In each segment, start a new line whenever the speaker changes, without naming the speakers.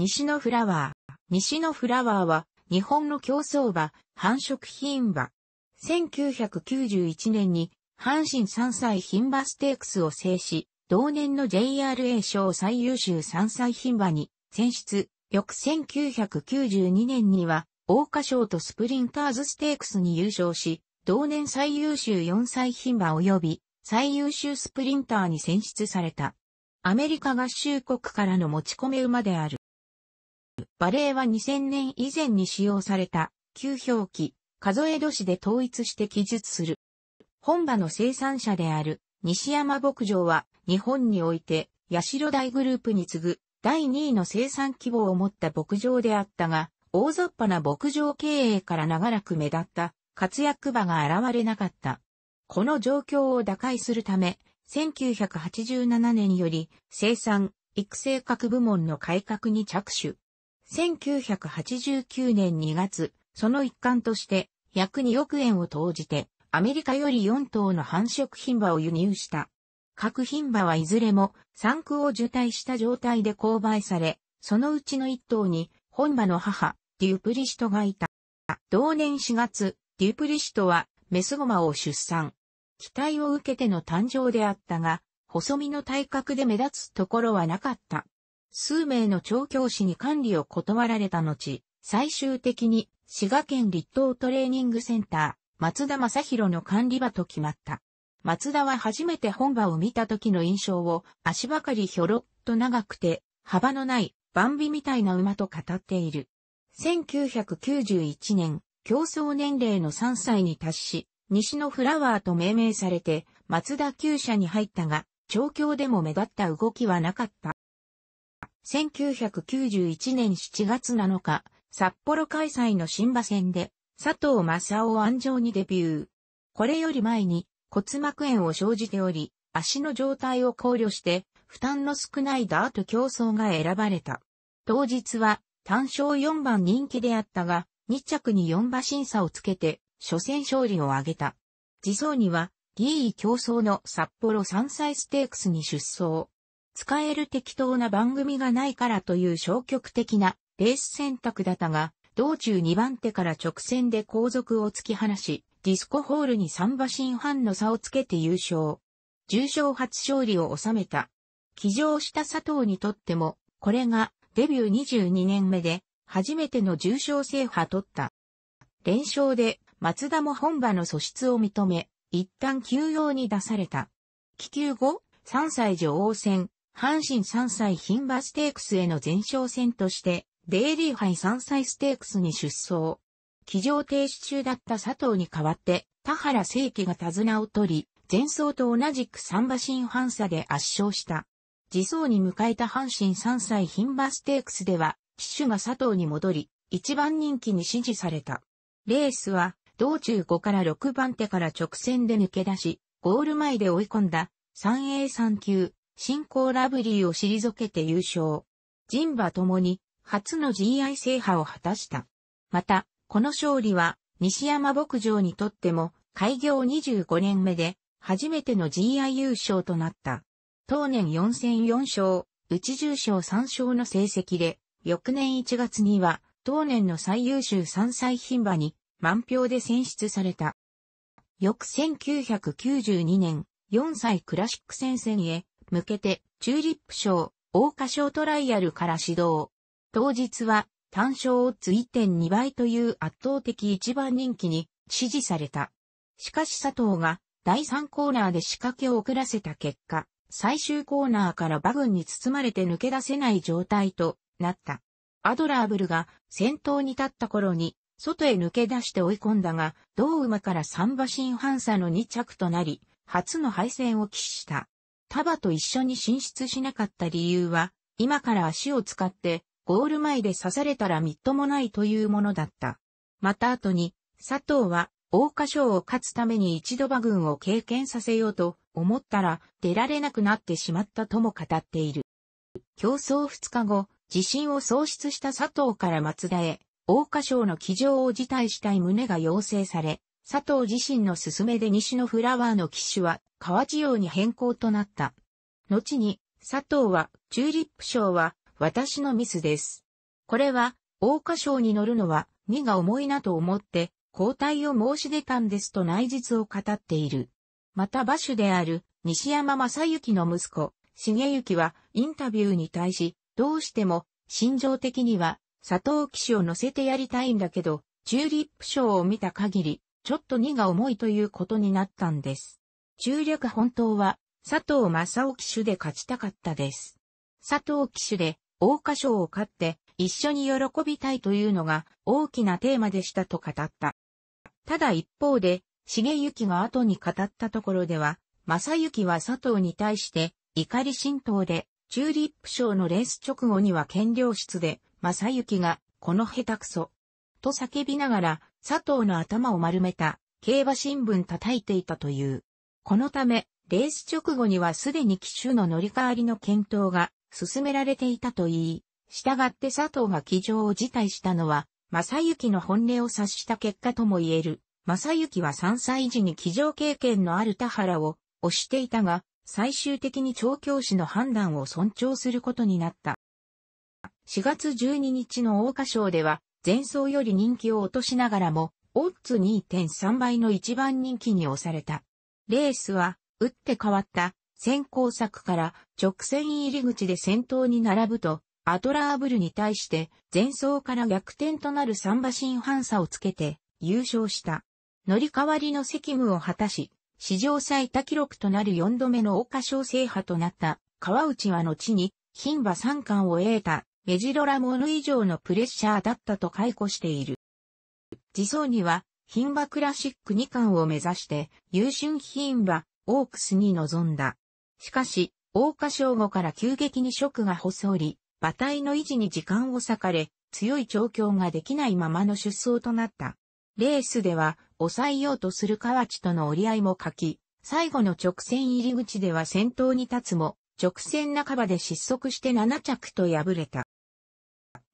西のフラワー。西のフラワーは、日本の競争馬、繁殖品馬。1991年に、阪神3歳品馬ステークスを制し、同年の JRA 賞最優秀3歳品馬に選出。翌1992年には、桜花賞とスプリンターズステークスに優勝し、同年最優秀4歳品馬及び最優秀スプリンターに選出された。アメリカ合衆国からの持ち込め馬である。バレーは2000年以前に使用された、旧表記、数え年で統一して記述する。本場の生産者である西山牧場は日本において八代大グループに次ぐ第2位の生産規模を持った牧場であったが、大雑把な牧場経営から長らく目立った活躍場が現れなかった。この状況を打開するため、1987年より生産、育成各部門の改革に着手。1989年2月、その一環として、約2億円を投じて、アメリカより4頭の繁殖品馬を輸入した。各品馬はいずれも産区を受胎した状態で購買され、そのうちの1頭に本馬の母、デュプリシトがいた。同年4月、デュプリシトはメスゴマを出産。期待を受けての誕生であったが、細身の体格で目立つところはなかった。数名の調教師に管理を断られた後、最終的に滋賀県立東トレーニングセンター、松田正宏の管理場と決まった。松田は初めて本場を見た時の印象を足ばかりひょろっと長くて幅のないバンビみたいな馬と語っている。1991年、競争年齢の3歳に達し、西のフラワーと命名されて、松田厩舎に入ったが、調教でも目立った動きはなかった。1991年7月7日、札幌開催の新馬戦で、佐藤正夫安城にデビュー。これより前に骨膜炎を生じており、足の状態を考慮して、負担の少ないダート競争が選ばれた。当日は、単勝4番人気であったが、2着に4馬審査をつけて、初戦勝利を挙げた。次走には、ギー競争の札幌山菜ステークスに出走。使える適当な番組がないからという消極的なレース選択だったが、道中2番手から直線で後続を突き放し、ディスコホールに3馬身半の差をつけて優勝。重賞初勝利を収めた。騎乗した佐藤にとっても、これがデビュー22年目で、初めての重賞制覇取った。連勝で、松田も本場の素質を認め、一旦休養に出された。気球後、3歳女王戦、阪神3歳牝馬ステークスへの前哨戦として、デイリー杯3歳ステークスに出走。騎乗停止中だった佐藤に代わって、田原正規が手綱を取り、前走と同じく三馬新反差で圧勝した。自走に迎えた阪神3歳牝馬ステークスでは、騎手が佐藤に戻り、一番人気に支持された。レースは、道中5から6番手から直線で抜け出し、ゴール前で追い込んだ、3A3 級、新興ラブリーを退けて優勝。人馬ともに初の GI 制覇を果たした。また、この勝利は西山牧場にとっても開業25年目で初めての GI 優勝となった。当年4戦4勝、内重賞勝3勝の成績で、翌年1月には当年の最優秀3歳牝馬に満票で選出された。翌1992年、4歳クラシック戦線へ向けて、チューリップ賞、桜花賞トライアルから始動。当日は、単勝を1.2倍という圧倒的一番人気に支持された。しかし佐藤が第3コーナーで仕掛けを遅らせた結果、最終コーナーから馬群に包まれて抜け出せない状態となった。アドラーブルが先頭に立った頃に外へ抜け出して追い込んだが、同馬から3馬身半差の2着となり、初の敗戦を喫した。タバと一緒に進出しなかった理由は、今から足を使ってゴール前で刺されたらみっともないというものだった。また後に、佐藤は、大花賞を勝つために一度馬群を経験させようと思ったら出られなくなってしまったとも語っている。競争2日後、自信を喪失した佐藤から松田へ、大花賞の騎乗を辞退したい旨が要請され、佐藤自身の勧めで西のフラワーの機種は河内用に変更となった。後に、佐藤は、チューリップ賞は、私のミスです。これは、大花賞に乗るのは、荷が重いなと思って、交代を申し出たんですと内実を語っている。また馬主である、西山正幸の息子、重幸は、インタビューに対し、どうしても、心情的には、佐藤騎手を乗せてやりたいんだけど、チューリップ賞を見た限り、ちょっと荷が重いということになったんです。中略本当は、佐藤正雄騎手で勝ちたかったです。佐藤騎手で、桜花賞を勝って、一緒に喜びたいというのが大きなテーマでしたと語った。ただ一方で、重幸が後に語ったところでは、正幸は佐藤に対して、怒り浸透で、チューリップ賞のレース直後には兼量室で、正幸が、この下手くそ、と叫びながら、佐藤の頭を丸めた、競馬新聞叩いていたという。このため、レース直後にはすでに機種の乗り換わりの検討が進められていたといい、従って佐藤が騎乗を辞退したのは、正幸の本音を察した結果とも言える。正幸は3歳時に騎乗経験のある田原を推していたが、最終的に調教師の判断を尊重することになった。4月12日の大賀賞では、前走より人気を落としながらも、オッズ2.3倍の一番人気に押された。レースは、打って変わった先行策から直線入り口で先頭に並ぶと、アトラーブルに対して前走から逆転となる3馬身反差をつけて優勝した。乗り代わりの責務を果たし、史上最多記録となる4度目の大花賞制覇となった川内は後に牝馬三冠を得たメジロラモール以上のプレッシャーだったと解雇している。自走には、牝馬クラシック2冠を目指して、優秀品馬、オークスに臨んだ。しかし、大花正吾から急激に職が細り、馬体の維持に時間を割かれ、強い調教ができないままの出走となった。レースでは、抑えようとする河内との折り合いも書き、最後の直線入り口では先頭に立つも、直線半ばで失速して7着と敗れた。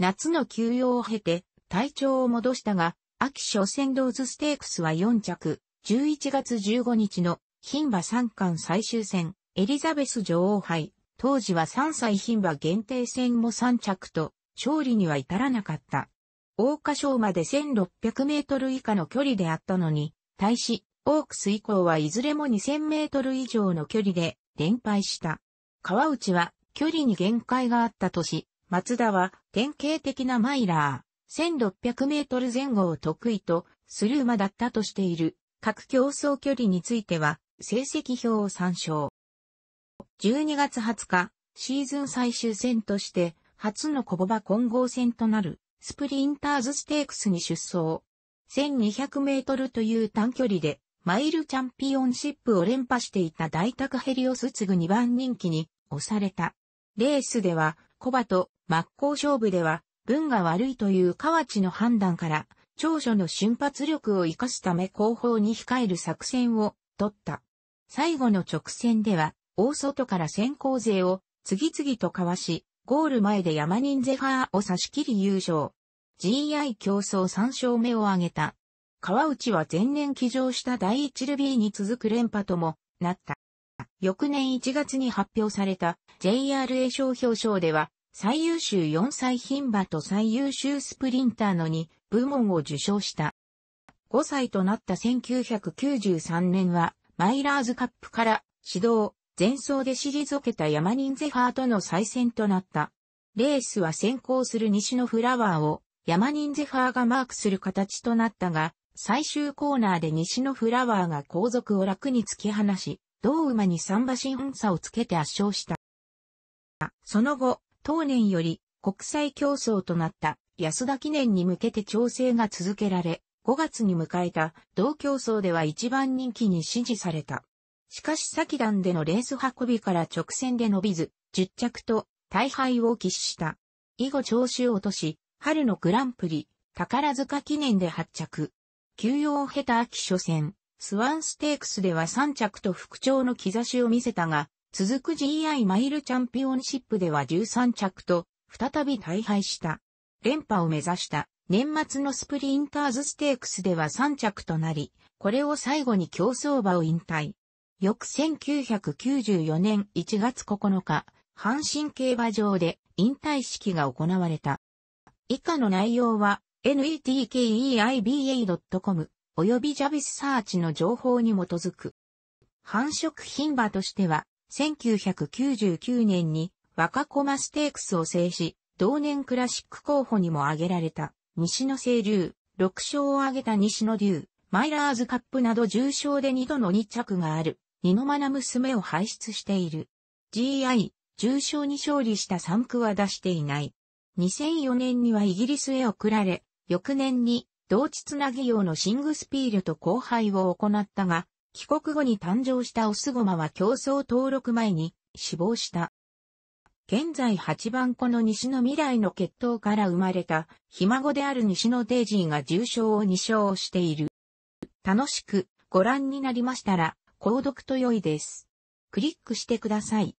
夏の休養を経て、体調を戻したが、秋初戦ローズステークスは4着、11月15日の牝馬三冠最終戦、エリザベス女王杯、当時は3歳牝馬限定戦も3着と、勝利には至らなかった。大花賞まで1600メートル以下の距離であったのに、対し、オークス以降はいずれも2000メートル以上の距離で連敗した。川内は距離に限界があったとし、松田は典型的なマイラー、1600メートル前後を得意とする馬だったとしている。各競争距離については、成績表を参照。12月20日、シーズン最終戦として、初のコボバ混合戦となる、スプリンターズステークスに出走。1200メートルという短距離で、マイルチャンピオンシップを連覇していた大宅ヘリオス次ぐ2番人気に押された。レースでは、コバと真っ向勝負では、運が悪いという河内の判断から、長所の瞬発力を活かすため後方に控える作戦を取った。最後の直線では、大外から先行勢を次々とかわし、ゴール前で山人ゼファーを差し切り優勝。GI 競争3勝目を挙げた。川内は前年騎乗した第一ルビーに続く連覇ともなった。翌年1月に発表された JRA 賞表彰では最優秀4歳牝馬と最優秀スプリンターの2部門を受賞した。5歳となった1993年は、マイラーズカップから指導、前走で退けた山ンゼファーとの再戦となった。レースは先行する西のフラワーを山ンゼファーがマークする形となったが、最終コーナーで西のフラワーが後続を楽に突き放し、同馬に三馬身差をつけて圧勝した。その後、当年より国際競争となった安田記念に向けて調整が続けられ、5月に迎えた同競争では一番人気に支持された。しかし先段でのレース運びから直線で伸びず、10着と大敗を喫した。以後調子を落とし、春のグランプリ、宝塚記念で8着。休養を経た秋初戦、スワンステークスでは3着と復調の兆しを見せたが、続く GI マイルチャンピオンシップでは13着と、再び大敗した。連覇を目指した年末のスプリンターズステークスでは3着となり、これを最後に競争馬を引退。翌1994年1月9日、阪神競馬場で引退式が行われた。以下の内容は netkeiba.com 及びジャビスサーチの情報に基づく。繁殖品馬としては1999年に若駒ステークスを制し、同年クラシック候補にも挙げられた、西野清流、6勝を挙げた西野流、マイラーズカップなど重賞で2度の2着がある、二のな娘を輩出している。GI、重賞に勝利した3区は出していない。2004年にはイギリスへ送られ、翌年に同地つなぎ用のシングスピールと交配を行ったが、帰国後に誕生したオスゴマは競争登録前に死亡した。現在8番子の西の未来の血統から生まれた、ひ孫である西のデイジーが重傷を2勝している。楽しくご覧になりましたら、購読と良いです。クリックしてください。